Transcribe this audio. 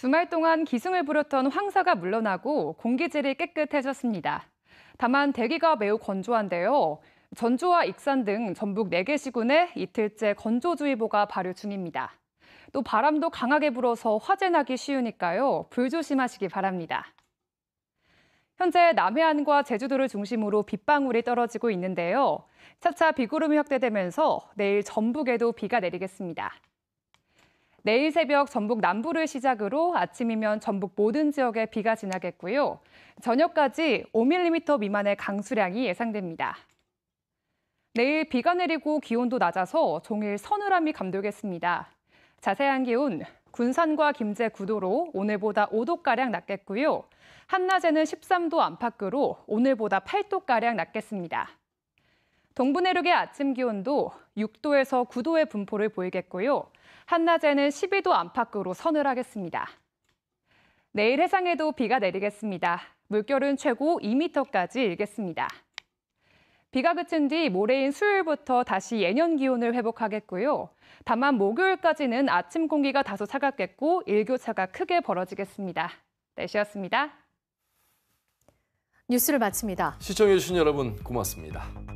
주말 동안 기승을 부렸던 황사가 물러나고 공기질이 깨끗해졌습니다. 다만 대기가 매우 건조한데요. 전주와 익산 등 전북 4개 시군에 이틀째 건조주의보가 발효 중입니다. 또 바람도 강하게 불어서 화재 나기 쉬우니까요. 불조심하시기 바랍니다. 현재 남해안과 제주도를 중심으로 빗방울이 떨어지고 있는데요. 차차 비구름이 확대되면서 내일 전북에도 비가 내리겠습니다. 내일 새벽 전북 남부를 시작으로 아침이면 전북 모든 지역에 비가 지나겠고요. 저녁까지 5mm 미만의 강수량이 예상됩니다. 내일 비가 내리고 기온도 낮아서 종일 서늘함이 감돌겠습니다. 자세한 기온, 군산과 김제 9도로 오늘보다 5도가량 낮겠고요. 한낮에는 13도 안팎으로 오늘보다 8도가량 낮겠습니다. 동부 내륙의 아침 기온도 6도에서 9도의 분포를 보이겠고요. 한낮에는 12도 안팎으로 서늘하겠습니다. 내일 해상에도 비가 내리겠습니다. 물결은 최고 2m까지 일겠습니다. 비가 그친 뒤 모레인 수요일부터 다시 예년 기온을 회복하겠고요. 다만 목요일까지는 아침 공기가 다소 차갑겠고 일교차가 크게 벌어지겠습니다. 날씨였습니다. 뉴스를 마칩니다. 시청해주신 여러분 고맙습니다.